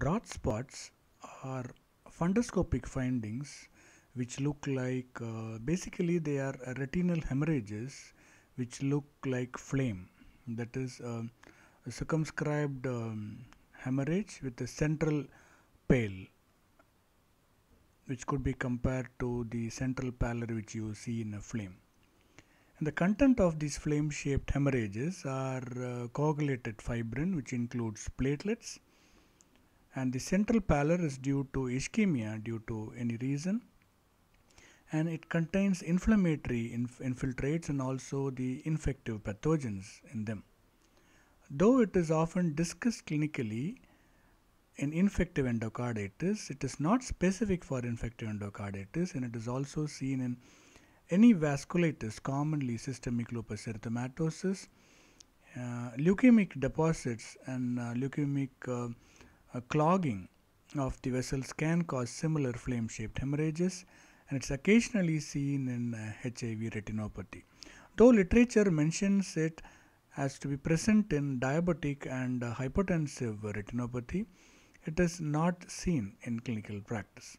Rot spots are fundoscopic findings which look like uh, basically they are retinal hemorrhages which look like flame that is uh, a circumscribed um, hemorrhage with a central pale which could be compared to the central pallor which you see in a flame. And the content of these flame shaped hemorrhages are uh, coagulated fibrin which includes platelets and the central pallor is due to ischemia due to any reason and it contains inflammatory inf infiltrates and also the infective pathogens in them. Though it is often discussed clinically in infective endocarditis, it is not specific for infective endocarditis and it is also seen in any vasculitis, commonly systemic lupus erythematosus, uh, leukemic deposits and uh, leukemic uh, a clogging of the vessels can cause similar flame shaped hemorrhages and it's occasionally seen in HIV uh, retinopathy. Though literature mentions it as to be present in diabetic and uh, hypertensive retinopathy, it is not seen in clinical practice.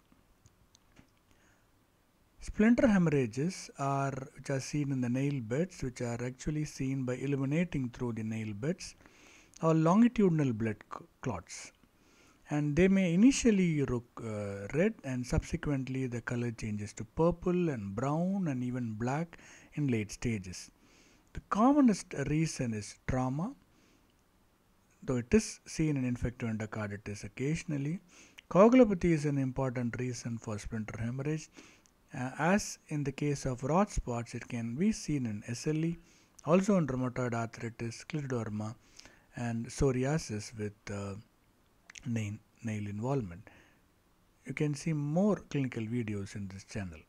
Splinter hemorrhages are which are seen in the nail beds which are actually seen by illuminating through the nail beds or longitudinal blood clots and they may initially look uh, red and subsequently the color changes to purple and brown and even black in late stages. The commonest reason is trauma, though it is seen in infective endocarditis occasionally. Coagulopathy is an important reason for splinter hemorrhage. Uh, as in the case of rod spots, it can be seen in SLE, also in rheumatoid arthritis, scleroderma, and psoriasis with uh, nail involvement. You can see more clinical videos in this channel.